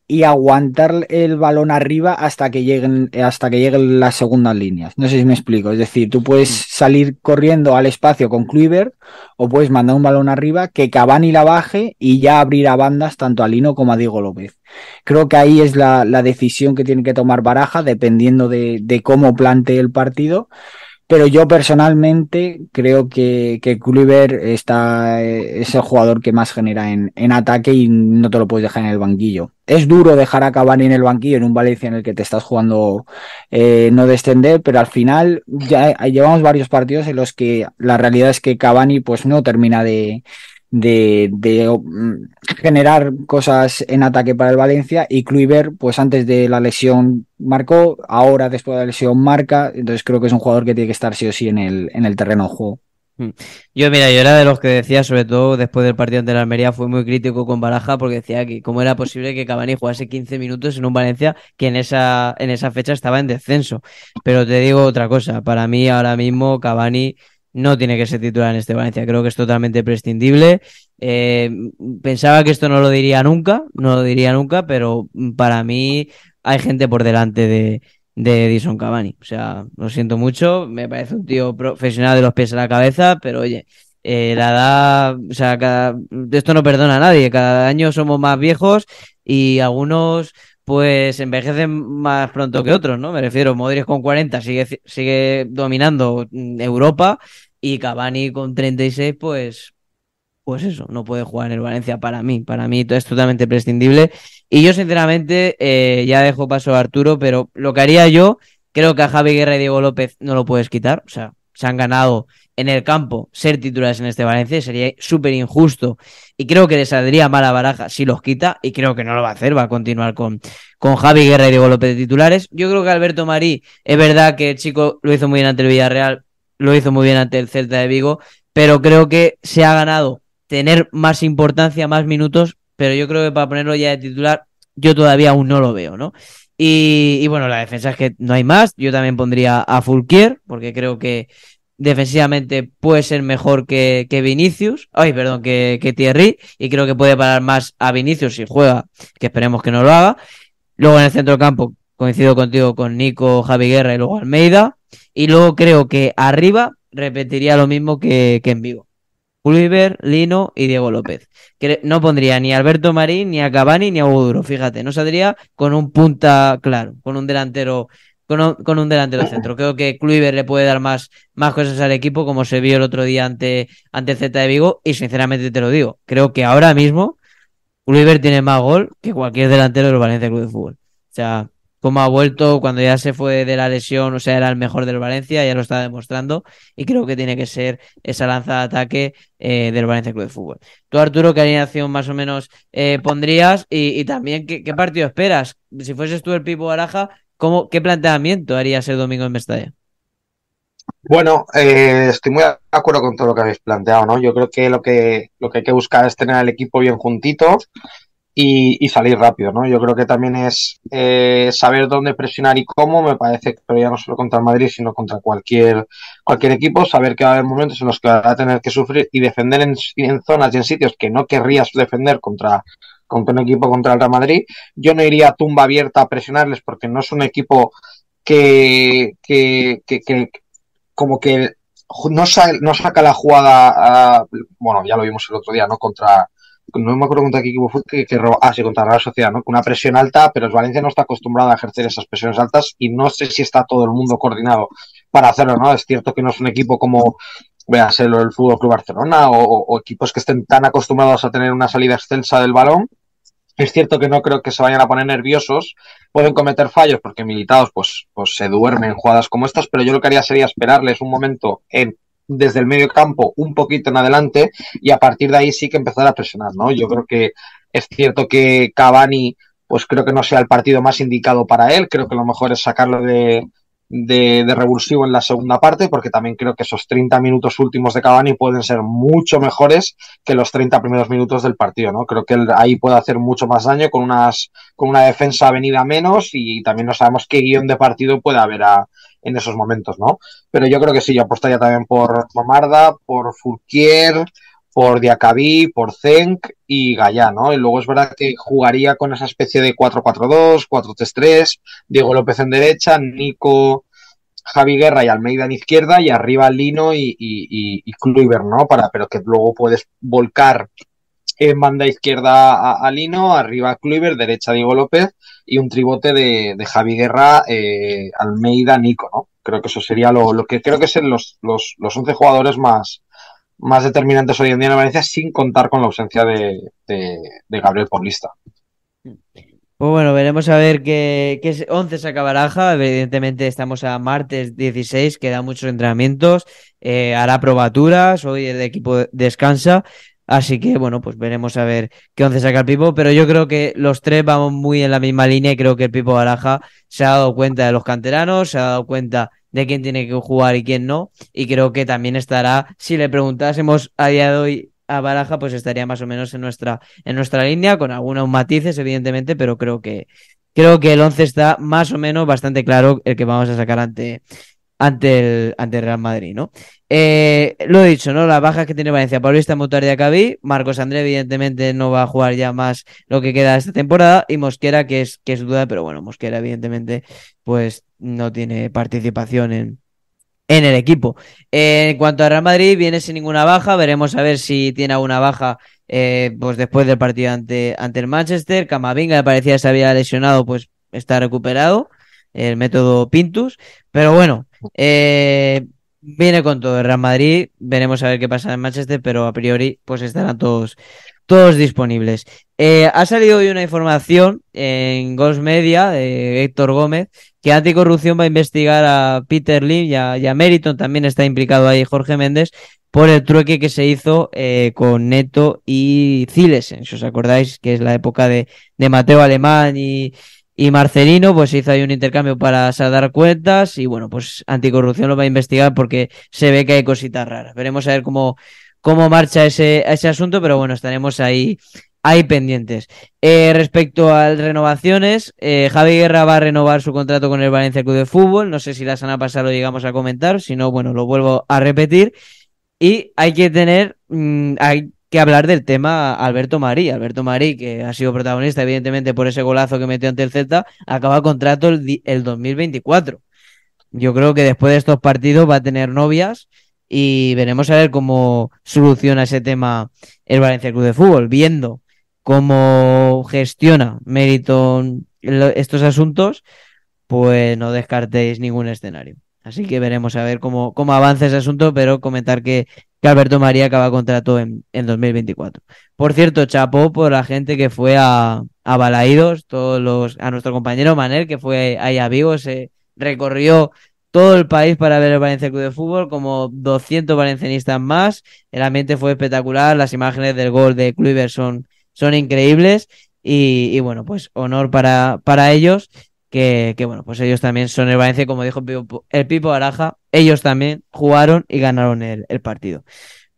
y aguantar el balón arriba hasta que lleguen hasta que lleguen las segundas líneas. No sé si me explico, es decir, tú puedes mm. salir corriendo al espacio con Kluivert o puedes mandar un balón arriba que Cavani la baje y ya abrir a bandas tanto a Lino como a Diego López. Creo que ahí es la, la decisión que tiene que tomar Baraja dependiendo de, de cómo plante el partido pero yo personalmente creo que, que está, eh, es el jugador que más genera en, en, ataque y no te lo puedes dejar en el banquillo. Es duro dejar a Cavani en el banquillo en un Valencia en el que te estás jugando eh, no descender, pero al final ya llevamos varios partidos en los que la realidad es que Cavani pues no termina de, de, de, mm, generar cosas en ataque para el Valencia y Kluivert, pues antes de la lesión marcó, ahora después de la lesión marca, entonces creo que es un jugador que tiene que estar sí o sí en el, en el terreno de juego. Mm. Yo, mira, yo era de los que decía, sobre todo después del partido ante la Almería, fue muy crítico con Baraja porque decía que cómo era posible que Cavani jugase 15 minutos en un Valencia que en esa, en esa fecha estaba en descenso. Pero te digo otra cosa, para mí ahora mismo Cavani no tiene que ser titular en este Valencia. Creo que es totalmente prescindible. Eh, pensaba que esto no lo diría nunca, no lo diría nunca, pero para mí hay gente por delante de, Edison Cavani. O sea, lo siento mucho, me parece un tío profesional de los pies a la cabeza, pero oye, eh, la edad, o sea, cada, esto no perdona a nadie, cada año somos más viejos y algunos pues envejecen más pronto que otros, ¿no? Me refiero, Modric con 40 sigue, sigue dominando mm, Europa y Cavani con 36, pues, pues eso, no puede jugar en el Valencia para mí. Para mí es totalmente prescindible. Y yo, sinceramente, eh, ya dejo paso a Arturo, pero lo que haría yo, creo que a Javi Guerra y Diego López no lo puedes quitar. O sea, se han ganado en el campo ser titulares en este Valencia sería súper injusto y creo que le saldría mala baraja si los quita y creo que no lo va a hacer, va a continuar con, con Javi Guerra y Diego López de titulares. Yo creo que Alberto Marí, es verdad que el chico lo hizo muy bien ante el Villarreal, lo hizo muy bien ante el Celta de Vigo, pero creo que se ha ganado tener más importancia, más minutos, pero yo creo que para ponerlo ya de titular yo todavía aún no lo veo, ¿no? Y, y, bueno, la defensa es que no hay más. Yo también pondría a Fulquier, porque creo que defensivamente puede ser mejor que, que Vinicius, ay, perdón, que, que, Thierry, y creo que puede parar más a Vinicius si juega, que esperemos que no lo haga. Luego en el centro campo, coincido contigo con Nico, Javi Guerra y luego Almeida. Y luego creo que arriba repetiría lo mismo que, que en vivo Pulver, Lino y Diego López. no pondría ni a Alberto Marín, ni a Cavani, ni a Hugo fíjate. No saldría con un punta claro, con un delantero con un, delantero centro. Creo que Kluivert le puede dar más, más cosas al equipo, como se vio el otro día ante, ante Z de Vigo. Y sinceramente te lo digo, creo que ahora mismo Kluivert tiene más gol que cualquier delantero del Valencia Club de Fútbol. O sea, como ha vuelto cuando ya se fue de la lesión, o sea, era el mejor del Valencia, ya lo está demostrando. Y creo que tiene que ser esa lanza de ataque eh, del Valencia Club de Fútbol. Tú, Arturo, ¿qué alineación más o menos eh, pondrías? Y, también, ¿qué, partido esperas? Si fueses tú el Pipo Araja ¿Cómo, ¿Qué planteamiento harías el domingo en Mestalla? Bueno, eh, estoy muy de acuerdo con todo lo que habéis planteado, ¿no? Yo creo que lo que, lo que hay que buscar es tener al equipo bien juntito y, salir rápido, ¿no? Yo creo que también es eh, saber dónde presionar y cómo, me parece, pero ya no solo contra Madrid, sino contra cualquier, cualquier equipo, saber que va a haber momentos en los que va a tener que sufrir y defender en, en zonas y en sitios que no querrías defender contra contra un equipo contra el Real Madrid. Yo no iría a tumba abierta a presionarles porque no es un equipo que, que, que, como que no, no, saca la jugada, bueno, ya lo vimos el otro día, ¿no? Contra, no me acuerdo contra qué equipo fue, que, ah, sí, contra la Sociedad, ¿no? Con una presión alta, pero el Valencia no está acostumbrado a ejercer esas presiones altas y no sé si está todo el mundo coordinado para hacerlo, ¿no? Es cierto que no es un equipo como veas el Fútbol Club Barcelona o, o, equipos que estén tan acostumbrados a tener una salida extensa del balón es cierto que no creo que se vayan a poner nerviosos, pueden cometer fallos porque militados pues, pues se duermen en jugadas como estas, pero yo lo que haría sería esperarles un momento desde el medio campo un poquito en adelante y a partir de ahí sí que empezar a presionar, ¿no? Yo creo que es cierto que Cavani, pues creo que no sea el partido más indicado para él, creo que lo mejor es sacarlo de, de, revulsivo en la segunda parte, porque también creo que esos 30 minutos últimos de Cavani pueden ser mucho mejores que los 30 primeros minutos del partido, ¿no? Creo que ahí puede hacer mucho más daño con unas con una defensa venida menos y también no sabemos qué guión de partido puede haber en esos momentos, ¿no? Pero yo creo que sí, yo apostaría también por Marda, por Fulquier por Diacabí, por Zenk y Gallá, ¿no? Y luego es verdad que jugaría con esa especie de 4-4-2, 4-3-3, Diego López en derecha, Nico, Javi Guerra y Almeida en izquierda y arriba Lino y, y, ¿no? Para, pero que luego puedes volcar en banda izquierda a, Lino, arriba Kluivert, derecha Diego López y un tribote de, Javi Guerra, eh, Almeida, Nico, ¿no? Creo que eso sería lo, que creo que son los, los 11 jugadores más, más determinantes hoy en día en Valencia sin contar con la ausencia de, de, de Gabriel Pues bueno, veremos a ver qué, es 11 saca baraja. Evidentemente estamos a martes 16, quedan muchos entrenamientos, eh, hará probaturas, hoy el equipo descansa, Así que bueno, pues veremos a ver qué once saca el Pipo, pero yo creo que los tres vamos muy en la misma línea y creo que el Pipo Baraja se ha dado cuenta de los canteranos, se ha dado cuenta de quién tiene que jugar y quién no, y creo que también estará, si le preguntásemos a día de hoy a Baraja, pues estaría más o menos en nuestra, en nuestra línea, con algunos matices, evidentemente, pero creo que, creo que el once está más o menos bastante claro el que vamos a sacar ante, ante el, ante Real Madrid, ¿no? Eh, lo he dicho, ¿no? Las bajas que tiene Valencia, Paulista, Mutar de Acabí, Marcos André, evidentemente, no va a jugar ya más lo que queda esta temporada, y Mosquera, que es, que es duda, pero bueno, Mosquera, evidentemente, pues no tiene participación en, en el equipo. Eh, en cuanto a Real Madrid, viene sin ninguna baja. Veremos a ver si tiene alguna baja eh, pues después del partido ante, ante el Manchester. Camavinga, parecía que se había lesionado, pues está recuperado. El método Pintus. Pero bueno, eh, viene con todo el Real Madrid. Veremos a ver qué pasa en Manchester, pero a priori pues estarán todos, todos disponibles. Eh, ha salido hoy una información en Ghost Media de Héctor Gómez que Anticorrupción va a investigar a Peter Lim y a, Meriton. También está implicado ahí Jorge Méndez por el trueque que se hizo eh, con Neto y ciles Si os acordáis que es la época de, de Mateo Alemán y, y Marcelino pues hizo ahí un intercambio para dar cuentas y bueno, pues anticorrupción lo va a investigar porque se ve que hay cositas raras. Veremos a ver cómo, cómo marcha ese, ese asunto, pero bueno, estaremos ahí, ahí pendientes. Eh, respecto a renovaciones, eh, Javi Guerra va a renovar su contrato con el Valencia Club de Fútbol. No sé si la semana pasada lo llegamos a comentar, si no, bueno, lo vuelvo a repetir. Y hay que tener, mm, que hablar del tema Alberto Marí. Alberto Marí, que ha sido protagonista, evidentemente, por ese golazo que metió ante el Celta, acaba contrato el, 2024. Yo creo que después de estos partidos va a tener novias y veremos a ver cómo soluciona ese tema el Valencia Club de Fútbol, viendo cómo gestiona Mérito estos asuntos, pues no descartéis ningún escenario. Así que veremos a ver cómo, cómo avanza ese asunto, pero comentar que que Alberto María acaba contrato en, en 2024. Por cierto, chapó por la gente que fue a, a Balaídos, todos los, a nuestro compañero Manel, que fue ahí a Vigo, se recorrió todo el país para ver el Valencia Club de Fútbol, como 200 valencianistas más. El ambiente fue espectacular, las imágenes del gol de Kluivert son, increíbles y, bueno, pues honor para, para ellos que, bueno, pues ellos también son el Valencia, como dijo el Pipo Araja, ellos también jugaron y ganaron el, partido.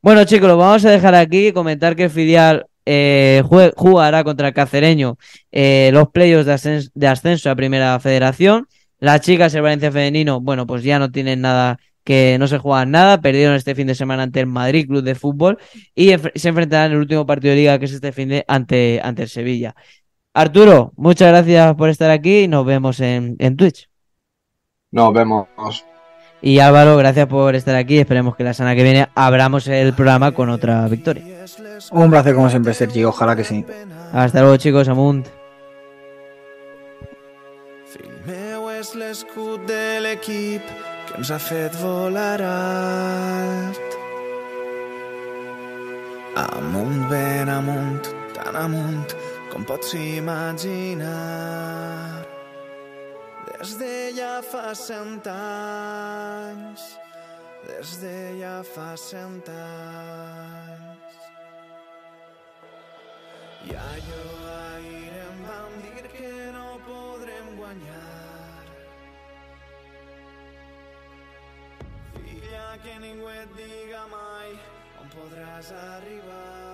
Bueno, chicos, lo vamos a dejar aquí, comentar que el filial eh, jugará contra el Cacereño eh, los playos de, de, ascenso a Primera Federación. Las chicas, el Valencia Femenino, bueno, pues ya no tienen nada que no se juegan nada, perdieron este fin de semana ante el Madrid Club de Fútbol y se enfrentarán en el último partido de liga que es este fin de ante, ante el Sevilla. Arturo, muchas gracias por estar aquí y nos vemos en, Twitch. Nos vemos. Y Álvaro, gracias por estar aquí. Esperemos que la semana que viene abramos el programa con otra victoria. Un placer como siempre, Sergi. Ojalá que sí. Hasta luego, chicos. Amund. amunt, Com pots imaginar, des de ja fa cent anys, des de ja fa cent anys. I allò ahir em van dir que no podrem guanyar. Filla, que ningú et diga mai on podràs arribar.